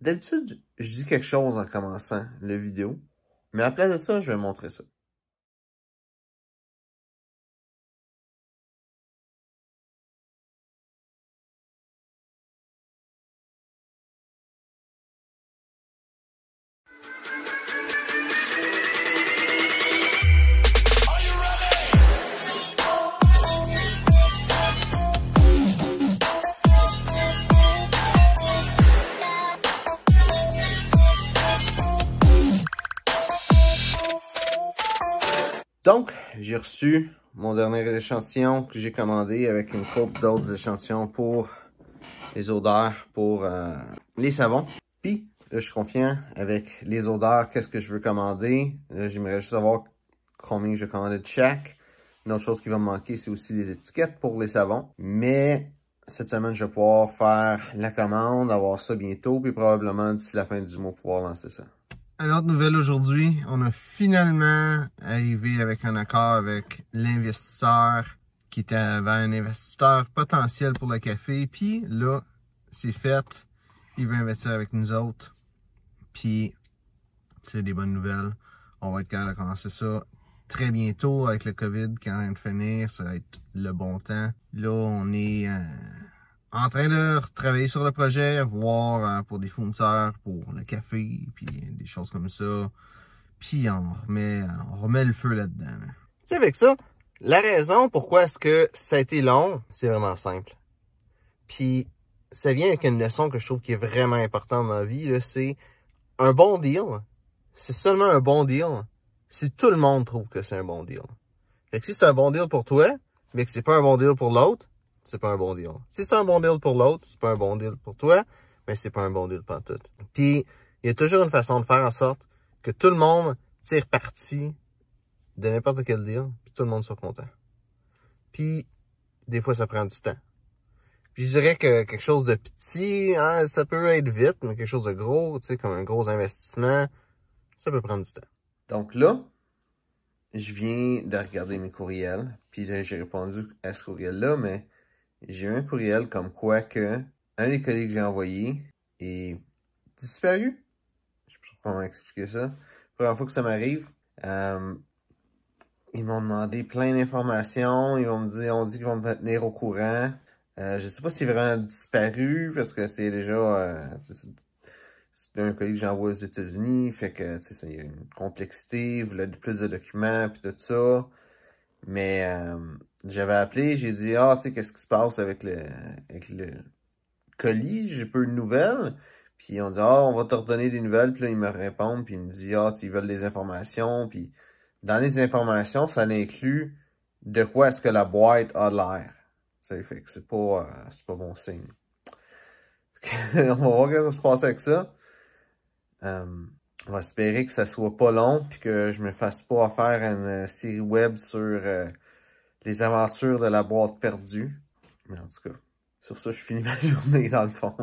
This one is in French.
D'habitude, je dis quelque chose en commençant la vidéo, mais à place de ça, je vais montrer ça. Donc, j'ai reçu mon dernier échantillon que j'ai commandé avec une coupe d'autres échantillons pour les odeurs, pour euh, les savons. Puis, là, je suis confiant avec les odeurs, qu'est-ce que je veux commander. J'aimerais juste savoir combien je vais commander de chaque. Une autre chose qui va me manquer, c'est aussi les étiquettes pour les savons. Mais cette semaine, je vais pouvoir faire la commande, avoir ça bientôt, puis probablement d'ici la fin du mois, pouvoir lancer ça autre nouvelle aujourd'hui, on a finalement arrivé avec un accord avec l'investisseur qui était un investisseur potentiel pour le café. Puis là, c'est fait. Il veut investir avec nous autres. Puis, c'est des bonnes nouvelles. On va être capable de commencer ça très bientôt avec le COVID qui est en train de finir. Ça va être le bon temps. Là, on est en train de travailler sur le projet, voir hein, pour des fournisseurs, pour le café, puis des choses comme ça. Puis on remet, remet le feu là-dedans. Tu sais, avec ça, la raison pourquoi est-ce que ça a été long, c'est vraiment simple. Puis ça vient avec une leçon que je trouve qui est vraiment importante dans la vie, c'est un bon deal, c'est seulement un bon deal si tout le monde trouve que c'est un bon deal. Fait que si c'est un bon deal pour toi, mais que c'est pas un bon deal pour l'autre, c'est pas un bon deal. Si c'est un bon deal pour l'autre, c'est pas un bon deal pour toi, mais c'est pas un bon deal pour tout. Puis, il y a toujours une façon de faire en sorte que tout le monde tire parti de n'importe quel deal, puis tout le monde soit content. Puis, des fois, ça prend du temps. Puis, je dirais que quelque chose de petit, hein, ça peut être vite, mais quelque chose de gros, tu sais, comme un gros investissement, ça peut prendre du temps. Donc là, je viens de regarder mes courriels, puis j'ai répondu à ce courriel-là, mais j'ai un courriel comme quoi que un des collègues que j'ai envoyé est disparu. Je sais pas comment expliquer ça. Première fois que ça m'arrive. Euh, ils m'ont demandé plein d'informations. Ils vont me dire, on dit qu'ils vont me tenir au courant. Euh, je ne sais pas si est vraiment disparu parce que c'est déjà euh, c'est un collègue que j'envoie aux États-Unis, fait que il y a une complexité, vous voulait plus de documents puis tout ça. Mais euh, j'avais appelé, j'ai dit Ah, tu sais, qu'est-ce qui se passe avec le, avec le colis J'ai peu de nouvelles. Puis on dit Ah, on va te redonner des nouvelles. Puis là, ils me répondent, puis ils me disent Ah, tu ils veulent des informations. Puis dans les informations, ça inclut de quoi est-ce que la boîte a l'air. Ça fait que c'est pas, euh, pas bon signe. on va voir ce qui se passe avec ça. Euh, on va espérer que ça soit pas long puis que je me fasse pas faire une euh, série web sur euh, les aventures de la boîte perdue. Mais en tout cas, sur ça, je finis ma journée dans le fond.